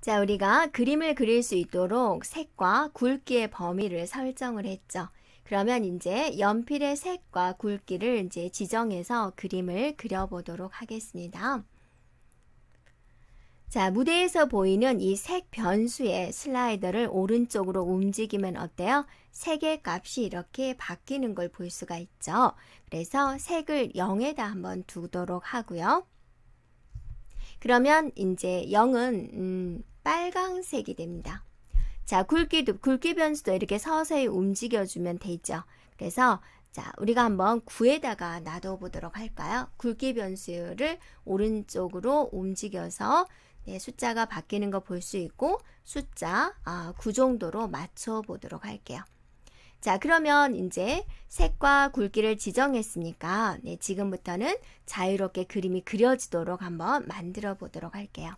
자, 우리가 그림을 그릴 수 있도록 색과 굵기의 범위를 설정을 했죠. 그러면 이제 연필의 색과 굵기를 이제 지정해서 그림을 그려보도록 하겠습니다. 자, 무대에서 보이는 이 색 변수의 슬라이더를 오른쪽으로 움직이면 어때요? 색의 값이 이렇게 바뀌는 걸 볼 수가 있죠. 그래서 색을 0에다 한번 두도록 하고요. 그러면 이제 0은 음, 빨강색이 됩니다. 자, 굵기도 굵기 변수도 이렇게 서서히 움직여 주면 되죠. 그래서 자, 우리가 한번 9에다가 놔둬 보도록 할까요? 굵기 변수를 오른쪽으로 움직여서 네, 숫자가 바뀌는 거 볼 수 있고 숫자 아, 9 정도로 맞춰 보도록 할게요. 자, 그러면 이제 색과 굵기를 지정했으니까 네, 지금부터는 자유롭게 그림이 그려지도록 한번 만들어 보도록 할게요.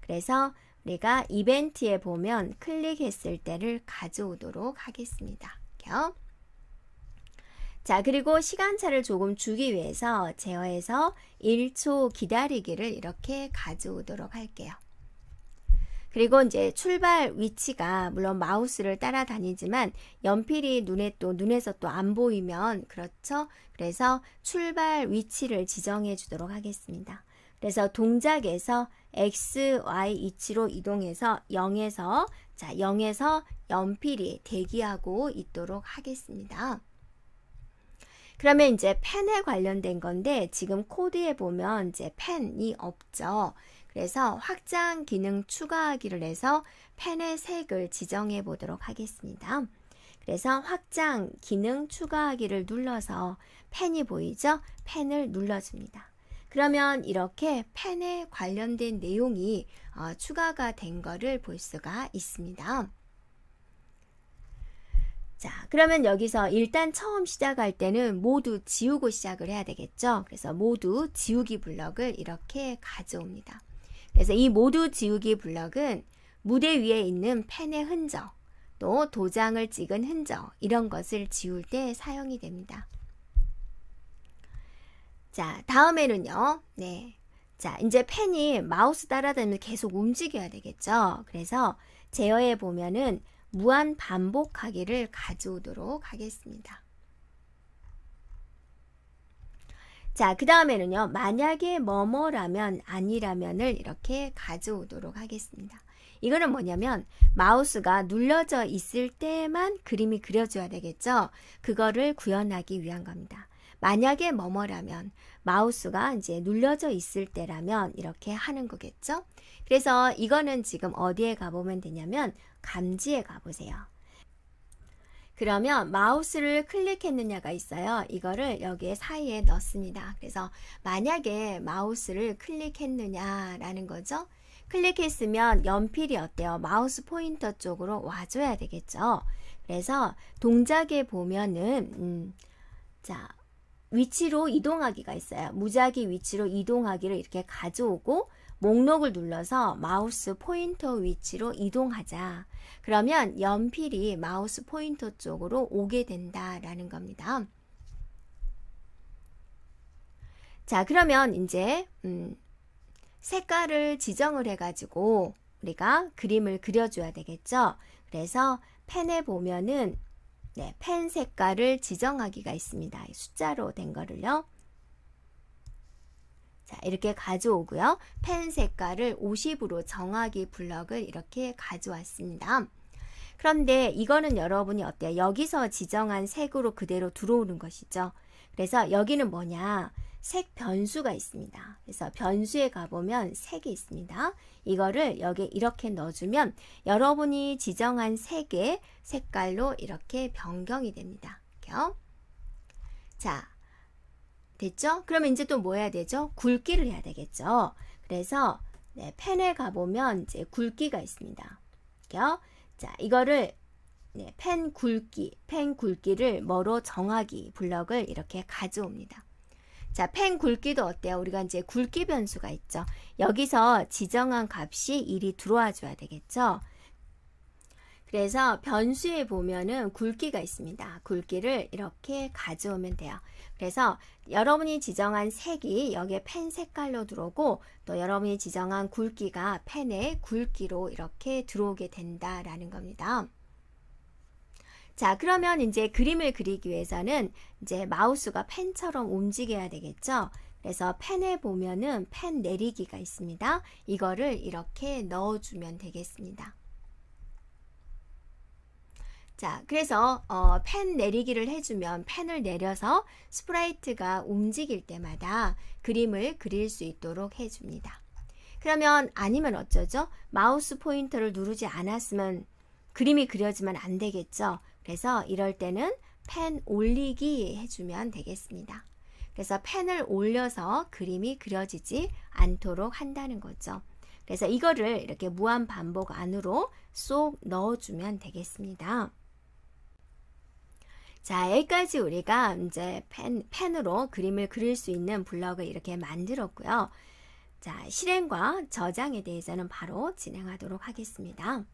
그래서 우리가 이벤트에 보면 클릭했을 때를 가져오도록 하겠습니다. 자, 그리고 시간차를 조금 주기 위해서 제어해서 1초 기다리기를 이렇게 가져오도록 할게요. 그리고 이제 출발 위치가 물론 마우스를 따라다니지만 연필이 눈에 또 눈에서 또 안 보이면 그렇죠. 그래서 출발 위치를 지정해 주도록 하겠습니다. 그래서 동작에서 x, y 위치로 이동해서 0에서 자 0에서 연필이 대기하고 있도록 하겠습니다. 그러면 이제 펜에 관련된 건데 지금 코드에 보면 이제 펜이 없죠. 그래서 확장 기능 추가하기를 해서 펜의 색을 지정해 보도록 하겠습니다. 그래서 확장 기능 추가하기를 눌러서 펜이 보이죠? 펜을 눌러줍니다. 그러면 이렇게 펜에 관련된 내용이 어, 추가가 된 거를 볼 수가 있습니다. 자, 그러면 여기서 일단 처음 시작할 때는 모두 지우고 시작을 해야 되겠죠? 그래서 모두 지우기 블럭을 이렇게 가져옵니다. 그래서 이 모두 지우기 블럭은 무대 위에 있는 펜의 흔적, 또 도장을 찍은 흔적, 이런 것을 지울 때 사용이 됩니다. 자, 다음에는요. 네. 자, 이제 펜이 마우스 따라다니면 계속 움직여야 되겠죠. 그래서 제어해 보면은 무한 반복하기를 가져오도록 하겠습니다. 자, 그 다음에는요. 만약에 뭐뭐라면 아니라면을 이렇게 가져오도록 하겠습니다. 이거는 뭐냐면 마우스가 눌러져 있을 때만 그림이 그려져야 되겠죠. 그거를 구현하기 위한 겁니다. 만약에 뭐뭐라면 마우스가 이제 눌려져 있을 때라면 이렇게 하는 거겠죠. 그래서 이거는 지금 어디에 가보면 되냐면 감지에 가보세요. 그러면 마우스를 클릭했느냐가 있어요. 이거를 여기에 사이에 넣습니다. 그래서 만약에 마우스를 클릭했느냐라는 거죠. 클릭했으면 연필이 어때요? 마우스 포인터 쪽으로 와줘야 되겠죠. 그래서 동작에 보면은 음, 자 위치로 이동하기가 있어요. 무작위 위치로 이동하기를 이렇게 가져오고 목록을 눌러서 마우스 포인터 위치로 이동하자. 그러면 연필이 마우스 포인터 쪽으로 오게 된다라는 겁니다. 자, 그러면 이제 음, 색깔을 지정을 해가지고 우리가 그림을 그려줘야 되겠죠. 그래서 펜에 보면은 네, 펜 색깔을 지정하기가 있습니다. 숫자로 된 거를요. 자, 이렇게 가져오고요. 펜 색깔을 50으로 정하기 블럭을 이렇게 가져왔습니다. 그런데 이거는 여러분이 어때요? 여기서 지정한 색으로 그대로 들어오는 것이죠. 그래서 여기는 뭐냐? 색 변수가 있습니다. 그래서 변수에 가보면 색이 있습니다. 이거를 여기 이렇게 넣어주면 여러분이 지정한 색의 색깔로 이렇게 변경이 됩니다. 그렇죠? 자, 됐죠? 그러면 이제 또 뭐 해야 되죠? 굵기를 해야 되겠죠. 그래서 네, 펜에 가보면 이제 굵기가 있습니다. 자, 이거를 네, 펜 굵기, 펜 굵기를 뭐로 정하기 블럭을 이렇게 가져옵니다. 자, 펜 굵기도 어때요? 우리가 이제 굵기 변수가 있죠. 여기서 지정한 값이 1이 들어와 줘야 되겠죠. 그래서 변수에 보면은 굵기가 있습니다. 굵기를 이렇게 가져오면 돼요. 그래서 여러분이 지정한 색이 여기에 펜 색깔로 들어오고 또 여러분이 지정한 굵기가 펜의 굵기로 이렇게 들어오게 된다라는 겁니다. 자, 그러면 이제 그림을 그리기 위해서는 이제 마우스가 펜처럼 움직여야 되겠죠? 그래서 펜에 보면은 펜 내리기가 있습니다. 이거를 이렇게 넣어주면 되겠습니다. 자, 그래서 어, 펜 내리기를 해주면 펜을 내려서 스프라이트가 움직일 때마다 그림을 그릴 수 있도록 해줍니다. 그러면 아니면 어쩌죠? 마우스 포인터를 누르지 않았으면 그림이 그려지면 안 되겠죠? 그래서 이럴 때는 펜 올리기 해주면 되겠습니다. 그래서 펜을 올려서 그림이 그려지지 않도록 한다는 거죠. 그래서 이거를 이렇게 무한 반복 안으로 쏙 넣어주면 되겠습니다. 자, 여기까지 우리가 이제 펜, 펜으로 그림을 그릴 수 있는 블럭을 이렇게 만들었고요. 자, 실행과 저장에 대해서는 바로 진행하도록 하겠습니다.